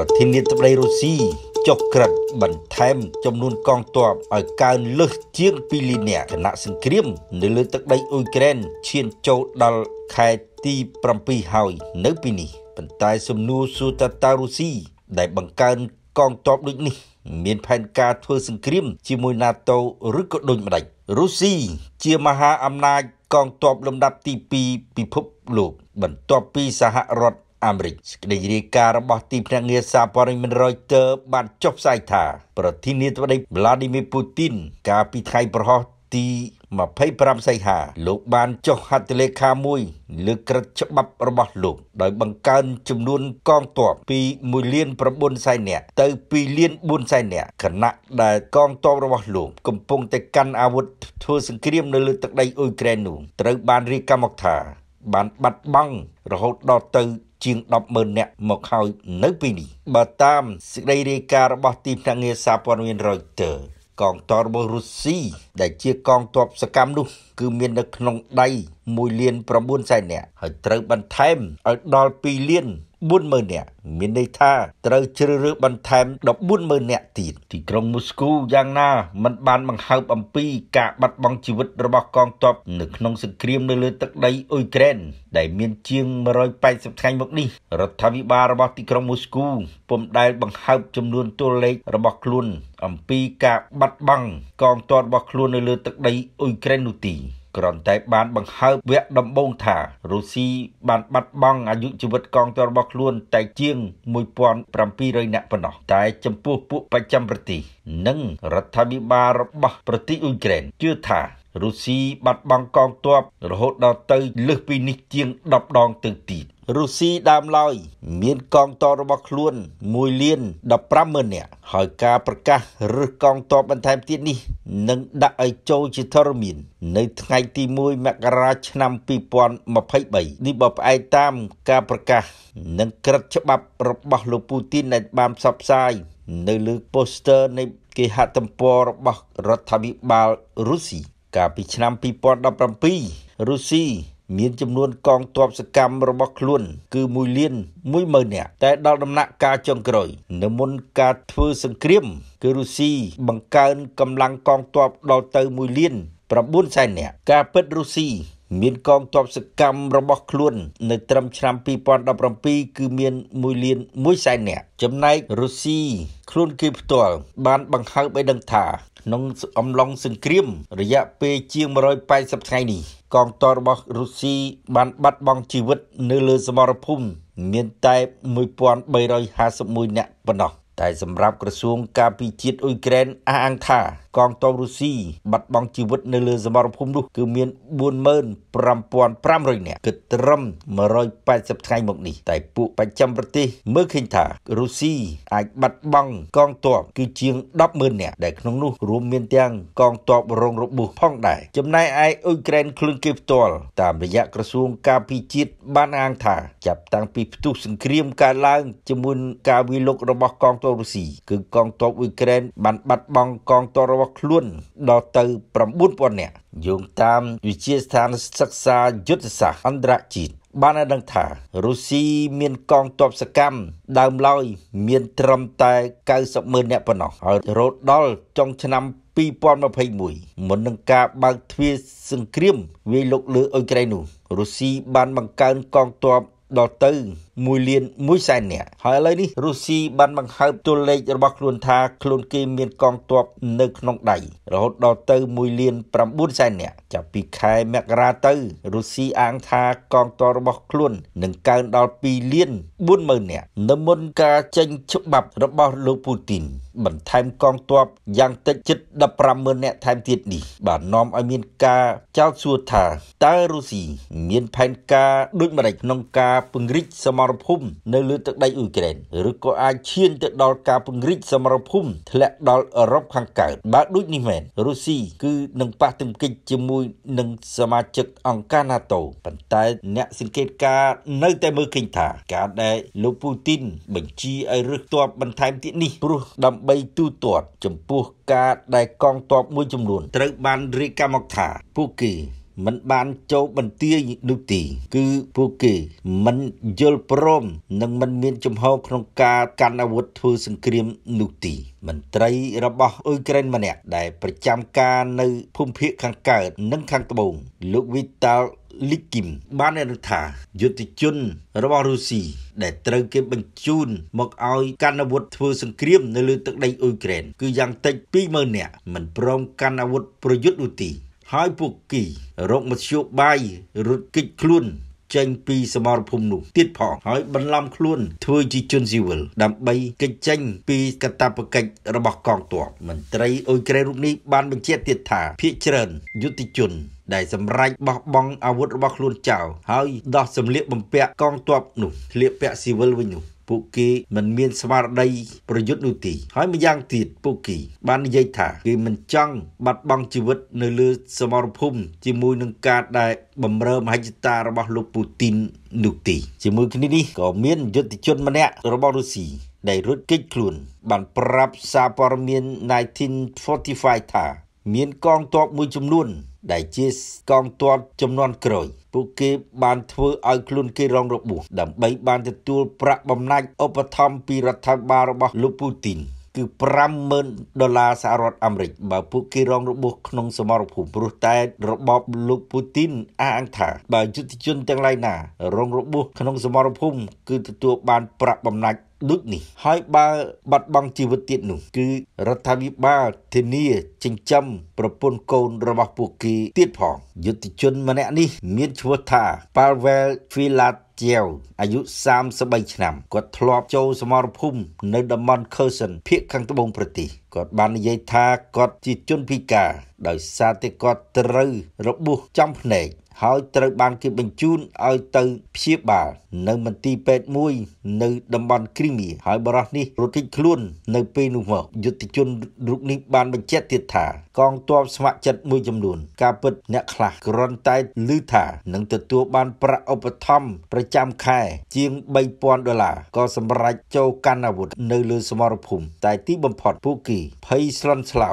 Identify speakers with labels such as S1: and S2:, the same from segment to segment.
S1: ប្រធានាធិបតីរុស្ស៊ីចុះក្រិតបន្ថែម ចំនួនកងទ័ពឲ្យកើនលើសជាង2លាននាក់គណៈសង្គ្រាម នៅលើទឹកដីអ៊ុយក្រែនឈានចូលដល់ខែទី7ហើយ នៅពីនេះប៉ុន្តែសំណួរសួរតតារុស្ស៊ីដែលបង្កើនកងទ័ពដូចនេះ មាន ផែនការធ្វើសង្គ្រាម ជាមួយ NATO ឬក៏ដូចម្ដេចរុស្ស៊ីជាមហា អំណាចកងទ័ពលំដាប់ទី2ពិភពលោក បន្ទាប់ពីសហរដ្ឋអាមេរិកសេចក្តីរាយការណ៍របស់ទីភ្នាក់ងារសារព័ត៌មាន Reuters បានចុះផ្សាយថាប្រធានាធិបតី Vladimir Putin កាលពីថ្ងៃប្រហោះទី25សីហាលោកបានចុះហត្ថលេខាមួយលើក្រឹតច្បាប់របស់លោកដោយបង្កើនចំនួនកងទ័ពពី1លាន9សែននាក់ទៅ2លាន4សែននាក់ខណៈដែលកងទ័ពរបស់លោក កំពុងតែកាន់អាវុធធ្វើសង្គ្រាមនៅលើទឹកដីអ៊ុយក្រែននោះត្រូវបានរាយការណ៍មកថា បានបាត់បង់រហូតដល់ទៅជាង100000នាក់មកហើយនៅពេលនេះបើតាមសេចក្តីរាយការណ៍របស់ទីភ្នាក់ងារសារព័ត៌មាន Reuters កងទ័ពរបស់រុស្ស៊ីដែល ជាកងទ័ពសកម្មនោះ គឺមាននៅក្នុងដៃ1លាន900,000នាក់ហើយត្រូវបន្ថែមឲ្យដល់2លាន40000នាក់មានន័យថាត្រូវជ្រើសរើសបន្ថែម140,000នាក់ទៀតទីក្រុងមូស្គូយ៉ាងណាมันបានបង្ហើបអំពីការបាត់បង់ជីវិត របស់កងទ័ពនៅក្នុងសង្គ្រាមនៅលើទឹកដីអ៊ុយក្រែនដែលមានជាង180ថ្ងៃមកនេះរដ្ឋាភិបាលរបស់ទីក្រុងមូស្គូពុំដែលបង្ហើបចំនួនតួលេខរបស់ខ្លួន អំពីការបាត់បង់កងទ័ពរបស់ខ្លួននៅលើ ទឹកដីអ៊ុយក្រែននោះទេគ្រាន់តែបានបង្ហើបវគ្គដំបូងថារុស្ស៊ីបានបាត់បង់អាយុជីវិតកងទ័ពរបស់ខ្លួនតែជាង1700នាក់ប៉ុណ្ណោះ តែចំពោះពួកប្រចាំប្រទេសនិងរដ្ឋាភិបាលរបស់ប្រទេសអ៊ុយក្រែនជឿថារុស្ស៊ីបាត់បង់កងទ័ពរហូតដល់ទៅលើសពីនេះជាង10ដងទៅទៀតរុស្ស៊ីដើមឡើយមានកងទ័ពរបស់ខ្លួន1លាន15ម៉ឺននាក់ហើយការប្រកាសរើសកងទ័ពបន្ថែមទៀតនេះនឹងដាក់ឲ្យចូលជាធរមាន នៅ ថ្ងៃទី1មករាឆ្នាំ2023នេះបើផ្អែកតាមការប្រកាស និងក្រឹតច្បាប់របស់លោកពូទីនដែលបានផ្សព្វផ្សាយនៅលើ poster នៃគេហទំព័ររបស់រដ្ឋាភិបាលរុស្ស៊ីកាលពីឆ្នាំ2017រុស្ស៊ីមានចំនួនកងទ័ពសកម្មរបស់ខ្លួនគឺ1លាន10000នាក់តែដល់ដំណាក់កាលចុងក្រោយនៅមុនការធ្វើសង្គ្រាមគឺរុស្ស៊ីបង្កើនកម្លាំងកងទ័ពដល់ទៅ1លាន9សែននាក់ការពិតរុស្ស៊ីមានកងទ័ពសកម្មរបស់ខ្លួននៅត្រឹមឆ្នាំ2017គឺមាន1លាន1សែននាក់ចំណែករុស្ស៊ីខ្លួនគេផ្ទាល់បានបង្ហើបឲ្យដឹងថាក្នុងអំឡុងសង្គ្រាម រយៈពេលជាង180ថ្ងៃនេះ កងទ័ពរបស់រុស្ស៊ីបានបាត់បង់ជីវិតនៅលើសមរភូមិមានតែ1351នាក់ប៉ុណ្ណោះតែសម្រាប់ក្រសួងការពារជាតិអ៊ុយក្រែនអះអាងថាកងទ័ពរុស្ស៊ីបាត់បង់ជីវិតនៅលើសមរភូមិនោះគឺមាន45500នាក់គឺត្រឹម180ថ្ងៃមកនេះតែពួកប្រចាំប្រទេសមើលឃើញថារុស្ស៊ីអាចបាត់បង់កងទ័ពគឺជាង100000នាក់ដែលក្នុងនោះរួមមានទាំងកងទ័ពរងរបួសផងដែរចំណែកឯអ៊ុយក្រែនខ្លួនគេផ្ទាល់តាមរយៈក្រសួងការពារជាតិបានអាងថាចាប់តាំងពីផ្ទុះសង្គ្រាមកើតឡើងជាមួយការវាយលុករបស់កងទ័ពរុស្ស៊ីគឺកងទ័ពអ៊ុយក្រែនបានបាត់បង់កងទ័ពរបស់ស់ខ្លួនដល់ទៅ9000នាក់យោងតាមវិទ្យាស្ថានសិក្សាយុទ្ធសាស្ត្រអន្តរជាតិបានដឹងថារុស្ស៊ីមានកងទ័ពសកម្មដើមឡើយមានត្រឹមតែ900,000នាក់ប៉ុណ្ណោះហើយរហូតដល់ចុងឆ្នាំ2021មុននឹងការបើកទ្វារសង្គ្រាមវាយលុកលើអ៊ុយក្រែននោះរុស្ស៊ីបានបង្កើនកងទ័ពដល់ទៅ1លាន1សែននាក់ហើយឥឡូវនេះរុស្ស៊ីបានបង្ហើបតួលេខរបស់ខ្លួន ថាខ្លួនគេ មានកងទ័ពនៅក្នុងដៃរហូតដល់ទៅ1លាន9សែននាក់ចាប់ពីខែមករាទៅរុស្ស៊ីអាងថាកងទ័ពរបស់ខ្លួននឹងកើនដល់2លាន40000នាក់នៅមុនការចេញច្បាប់របស់លោកពូទីនបន្ថែមកងទ័ពយ៉ាងតិចជិត150,000នាក់ថែមទៀតនេះបាននាំឲ្យមានការចោទសួរថាតើរុស្ស៊ីមានផែនការដូចម្តេចក្នុងការពង្រីកសមររភូមិនៅលើទឹកដីអ៊ុយក្រែនឬក៏អាចឈានទៅដល់ការពង្រីកសមរភូមិធ្លាក់ដល់អឺរ៉ុបខាងកើតបើដូចនេះមែនរុស្ស៊ីគឺនឹងប៉ះទង្គិចជាមួយនឹងសមាជិកអង្គការ NATO ប៉ុន្តែអ្នកសង្កេតការ នៅ តែមើលឃើញថា ការដែលលោកពូទីនបញ្ជាឲ្យរឹសទ័ពបន្ថែមទៀតនេះព្រោះដើម្បីទូទាត់ចំពោះការដែលកងទ័ពមួយ ចំនួនត្រូវបានរាយការណ៍មកថាពួកគេមិនបានចូលបន្ទាយនោះទីគឺពួកគេមិនយល់ព្រមនិងមិនមានចំហក្នុងការកាន់អាវុធធ្វើសង្គ្រាមនោះទីមន្ត្រីរបស់អ៊ុយក្រែនម្នាក់ដែលប្រចាំការនៅភូមិភាគខាងកើតនិងខាងត្បូងលោកវីតាល់លីគីមបានអនុថាយុទ្ធជនរបស់រុស្ស៊ីដែលត្រូវគេបញ្ជូនមកឲ្យកាន់អាវុធធ្វើសង្គ្រាមនៅលើទឹកដីអ៊ុយក្រែនគឺយ៉ាងតិច20000នាក់មិនព្រមកាន់អាវុធប្រយុទ្ធនោះទីហើយពួកគីរកមធ្យោបាយរត់គេចខ្លួនចេញ ពី សមរភូមិនោះទៀតផងហើយបន្លំខ្លួន ធ្វើជាជនស៊ីវិលដើម្បីគេចចេញពីកតាបកិច្ចរបស់កងទ័ពមន្ត្រីអ៊ុយក្រែនរូបនេះ បានបញ្ជាក់ទៀតថាភាគច្រើនយុតិជន ដែលសម្រេចបោះបង់អាវុធរបស់ខ្លួនចោលហើយដោះសម្លៀកបំពាក់កងទ័ពនោះស្លៀកពាក់ស៊ីវិលវិញនោះពួកគេមិនមានស្មារតីប្រយុទ្ធនោះទេហើយម្យ៉ាងទៀតពួកគេបាននិយាយថាគេមិនចង់បាត់បង់ជីវិតនៅលើសមរភូមិជាមួយនឹងការដែលបំរើមហិច្ឆតារបស់លោកពូទីននោះទេជាមួយគ្នានេះក៏មានយុទ្ធជនម្នាក់របស់រុស្ស៊ីដែលរត់គេចខ្លួនបានប្រាប់សារព័ត៌មាន1945ថាមានកងទ័ពមួយចំនួនដែលជាកងទ័ពចំនួនក្រោយពួកគេបានធ្វើឲ្យខ្លួនគេរងរបួសដើម្បីបានទទួលប្រាក់បំណាច់ឧបត្ថម្ភពីរដ្ឋាភិបាលរបស់លោកពូទីន គឺ50000ដុល្លារសហរដ្ឋអាមេរិកបើពួកគេរងរបួសក្នុងសមរភូមិព្រោះតែរបបលោកពូទីនអះអាងថាបើយុទ្ធជនទាំងឡាយណារងរបួសក្នុងសមរភូមិគឺទទួល បានប្រាក់បំណាច់ដូចនេះហើយបើបាត់បង់ជីវិតទៀតនោះគឺរដ្ឋាភិបាលធានាចិញ្ចឹមប្រពន្ធកូនរបស់ពួកគេទៀតផងយុទ្ធជនម្នាក់នេះមានឈ្មោះថា Pavel Filat ជាវអាយុ33ឆ្នាំគាត់ធ្លាប់ចូលសមរភូមិនៅតំបន់ Kherson ភូមិខាងត្បូងប្រទេសគាត់បាននិយាយថាគាត់ជាជនពិការដោយសារតែគាត់ត្រូវ របួសចំភ្នែកហើយត្រូវបានគេបញ្ជូនឲ្យទៅព្យាបាល នៅមន្ទីរពេទ្យមួយនៅតំបន់គ្រីមៀហើយបរិះនេះរត់គេចខ្លួន នៅពេលនោះមកយុទ្ធជនរូបនេះបានបញ្ជាក់ទៀតថាកងទ័ពស្ម័គ្រចិត្តមួយចំនួន ការពិតអ្នកខ្លះគ្រាន់តែឮថានឹងទទួលបាន ប្រាក់ឧបត្ថម្ភប្រចាំខែ ជាង3000ដុល្លារក៏សម្រេចចូលកាន់អាវុធនៅលើ សមរភូមិតែទីបំផុតពួកគេភ័យស្លន់ស្លោ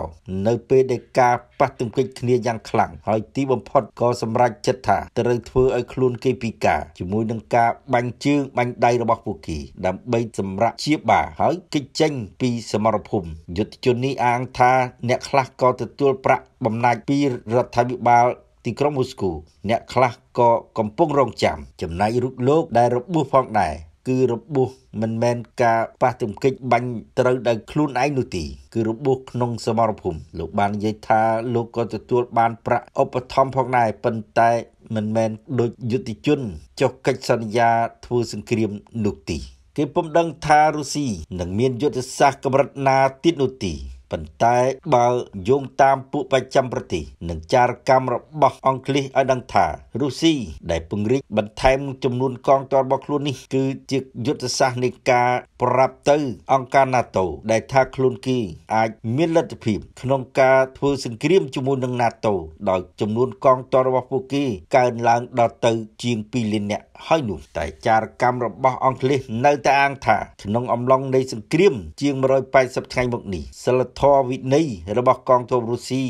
S1: នៅ ពេលដែលការប៉ះទង្គិចគ្នាយ៉ាងខ្លាំងហើយ ទីបំផុតក៏សម្រេចចិត្តចិត្តថាត្រូវធ្វើឲ្យខ្លួនគេពិការជាមួយនឹងការបាញ់ជើងបាញ់ដៃរបស់ពួកគេដើម្បីសម្រាប់ជាបាហើយគេចចេញ ពីសមរភូមិយុទ្ធជននេះអាងថាអ្នកខ្លះក៏ទទួលប្រាក់បំណាច់ពីរដ្ឋាភិបាល ទីក្រុងមូស្គូ អ្នកខ្លះក៏កំពុង រងចាំចំណែករូបលោក ដែលរបួសផងដែរគឺរបួសមិនមែនការប៉ះទង្គិចបាញ់ត្រូវដោយខ្លួនឯងនោះទេគឺរបួសក្នុងសមរភូមិលោកបាននិយាយថាលោកក៏ទទួលបាន ប្រាក់ឧបត្ថម្ភផងដែរប៉ុន្តែ មិនមែនដូចយុតិជន ចុះកិច្ចសន្យាធ្វើសង្គ្រាម នោះទេគេពុំដឹងថារុស្ស៊ីនឹងមានយុទ្ធសាស្ត្រកម្រិតណាទៀតនោះទេប៉ុន្តែបើយោងតាមពួកប្រចាំប្រទេសនិងចារកម្មរបស់ អង់គ្លេសឲ្យដឹងថារុស្ស៊ីដែលពង្រីកបន្ថែម ចំនួនកងទ័ពរបស់ខ្លួននេះគឺជាយុទ្ធសាស្ត្រនៃការប្រាប់ទៅអង្គការ NATO ដែលថាខ្លួនគេអាចមានលទ្ធភាព ក្នុងការធ្វើសង្គ្រាមជាមួយនឹង NATO ដោយចំនួនកងទ័ពរបស់ពួកគេកើនឡើងដល់ទៅ ជាង2លាននាក់ហើយនោះតែចារកម្មរបស់អង់គ្លេសនៅតែអាងថាក្នុងអំឡុងនៃសង្គ្រាម ជាង180ថ្ងៃមកនេះសិលធធម៌វិន័យរបស់កងទ័ពរុស្ស៊ី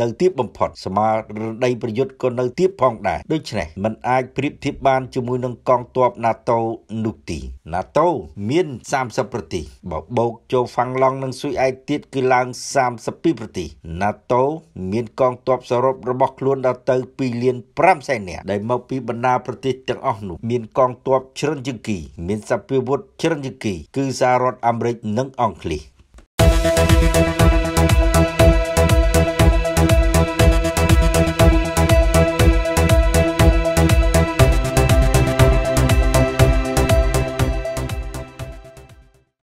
S1: នៅទាបបំផុតស្មារតីប្រយុទ្ធក៏នៅទាបផងដែរដូច្នេះมันអាចប្រៀបធៀបបានជាមួយនឹងកងទ័ព NATO នោះទេ NATO មាន30ប្រទេសបបោកចូលហ្វាំងឡង់និងស៊ុយអែកទៀតគឺឡើង32ប្រទេស NATO មានកងទ័ពសរុបរបស់ខ្លួនដល់ទៅ2លាន5សែននាក់ដែលមកពីបណ្ដាប្រទេសទាំងអស់នោះមានកងទ័ពច្រើនជាងគេមានសព្វាវុធច្រើនជាងគេគឺសហរដ្ឋអាមេរិកនិងអង់គ្លេស Thank you.